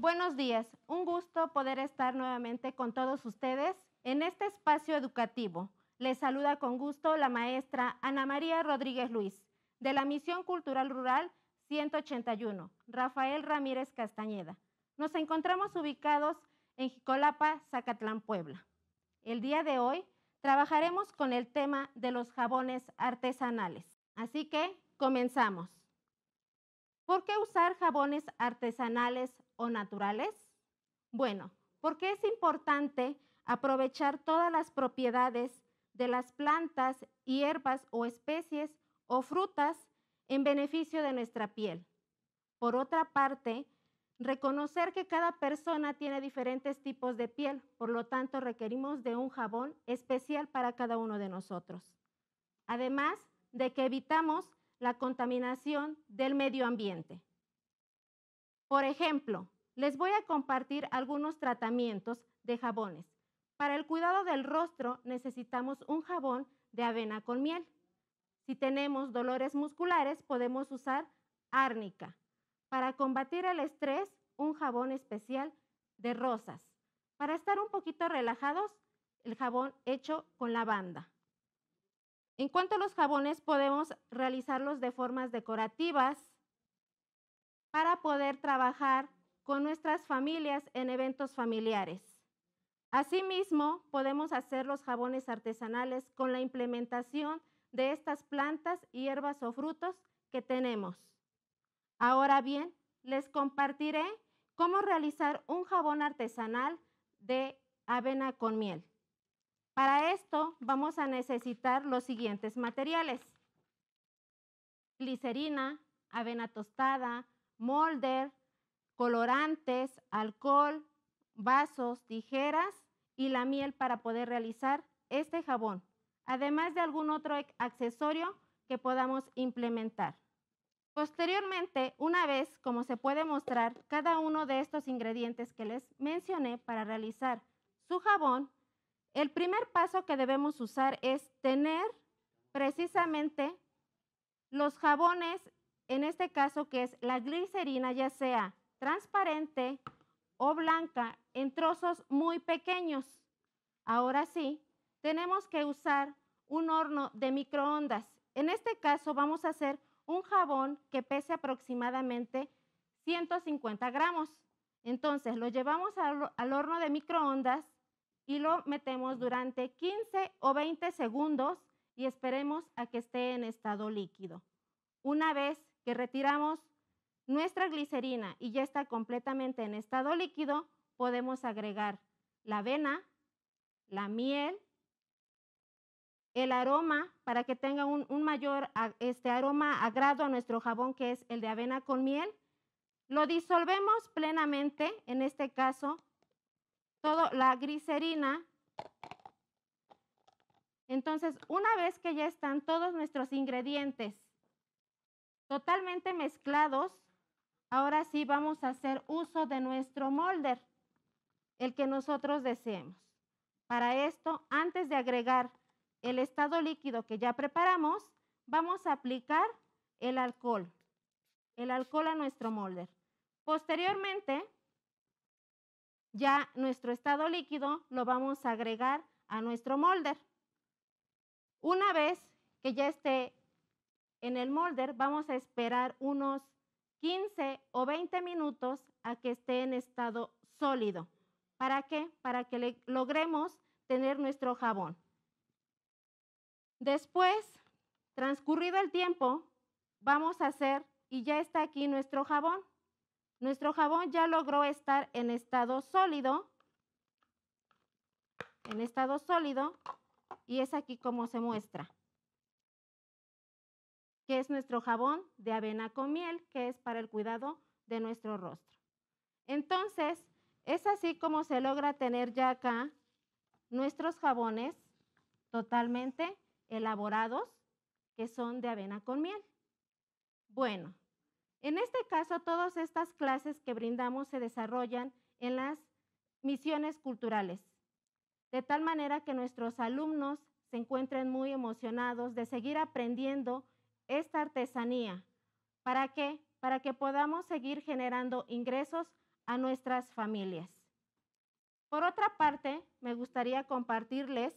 Buenos días, un gusto poder estar nuevamente con todos ustedes en este espacio educativo. Les saluda con gusto la maestra Ana María Rodríguez Luis, de la Misión Cultural Rural 181, Rafael Ramírez Castañeda. Nos encontramos ubicados en Jicolapa, Zacatlán, Puebla. El día de hoy trabajaremos con el tema de los jabones artesanales. Así que comenzamos. ¿Por qué usar jabones artesanales naturales? Bueno, porque es importante aprovechar todas las propiedades de las plantas, hierbas o especies o frutas en beneficio de nuestra piel. Por otra parte, reconocer que cada persona tiene diferentes tipos de piel, por lo tanto requerimos de un jabón especial para cada uno de nosotros. Además de que evitamos la contaminación del medio ambiente. Por ejemplo, les voy a compartir algunos tratamientos de jabones. Para el cuidado del rostro necesitamos un jabón de avena con miel. Si tenemos dolores musculares podemos usar árnica. Para combatir el estrés, un jabón especial de rosas. Para estar un poquito relajados, el jabón hecho con lavanda. En cuanto a los jabones, podemos realizarlos de formas decorativas para poder trabajar con nuestras familias en eventos familiares. Asimismo, podemos hacer los jabones artesanales con la implementación de estas plantas, hierbas o frutos que tenemos. Ahora bien, les compartiré cómo realizar un jabón artesanal de avena con miel. Para esto vamos a necesitar los siguientes materiales. Glicerina, avena tostada, molder, colorantes, alcohol, vasos, tijeras y la miel para poder realizar este jabón, además de algún otro accesorio que podamos implementar. Posteriormente, una vez, como se puede mostrar, cada uno de estos ingredientes que les mencioné para realizar su jabón, el primer paso que debemos usar es tener precisamente los jabones, en este caso que es la glicerina, ya sea transparente o blanca en trozos muy pequeños. Ahora sí, tenemos que usar un horno de microondas. En este caso vamos a hacer un jabón que pese aproximadamente 150 gramos. Entonces lo llevamos al, horno de microondas y lo metemos durante 15 o 20 segundos y esperemos a que esté en estado líquido. Una vez que retiramos nuestra glicerina y ya está completamente en estado líquido, podemos agregar la avena, la miel, el aroma para que tenga un, mayor este, aroma agrado a nuestro jabón que es el de avena con miel. Lo disolvemos plenamente, en este caso, toda la glicerina. Entonces, una vez que ya están todos nuestros ingredientes totalmente mezclados, Ahora sí vamos a hacer uso de nuestro molder, el que nosotros deseemos. Para esto, antes de agregar el estado líquido que ya preparamos, vamos a aplicar el alcohol, el alcohol a nuestro molder. Posteriormente, ya nuestro estado líquido lo vamos a agregar a nuestro molder. Una vez que ya esté en el molder, vamos a esperar unos 15 o 20 minutos a que esté en estado sólido. ¿Para qué? Para que logremos tener nuestro jabón. Después, transcurrido el tiempo, vamos a hacer, y ya está aquí nuestro jabón. Nuestro jabón ya logró estar en estado sólido, en estado sólido, y es aquí como se muestra que es nuestro jabón de avena con miel, que es para el cuidado de nuestro rostro. Entonces, es así como se logra tener ya acá nuestros jabones totalmente elaborados, que son de avena con miel. Bueno, en este caso, todas estas clases que brindamos se desarrollan en las misiones culturales, de tal manera que nuestros alumnos se encuentren muy emocionados de seguir aprendiendo esta artesanía. ¿Para qué? Para que podamos seguir generando ingresos a nuestras familias. Por otra parte, me gustaría compartirles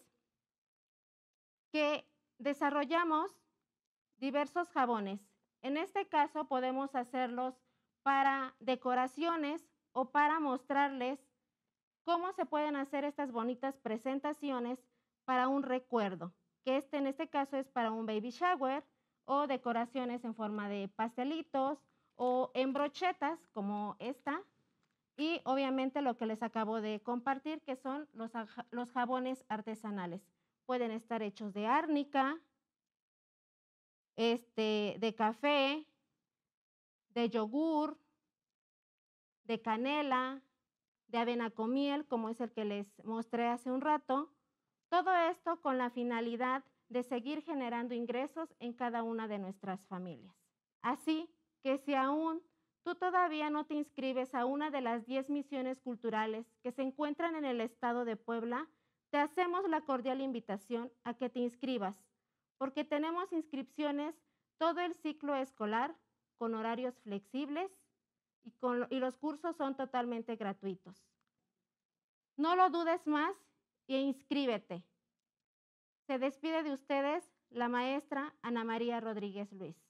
que desarrollamos diversos jabones. En este caso podemos hacerlos para decoraciones o para mostrarles cómo se pueden hacer estas bonitas presentaciones para un recuerdo, que este en este caso es para un baby shower, o decoraciones en forma de pastelitos o en brochetas como esta. Y obviamente lo que les acabo de compartir, que son los, jabones artesanales. Pueden estar hechos de árnica, este, de café, de yogur, de canela, de avena con miel, como es el que les mostré hace un rato. Todo esto con la finalidad de seguir generando ingresos en cada una de nuestras familias. Así que si aún tú todavía no te inscribes a una de las 10 misiones culturales que se encuentran en el estado de Puebla, te hacemos la cordial invitación a que te inscribas, porque tenemos inscripciones todo el ciclo escolar con horarios flexibles y, con, los cursos son totalmente gratuitos. No lo dudes más e inscríbete. Se despide de ustedes la maestra Ana María Rodríguez Luis.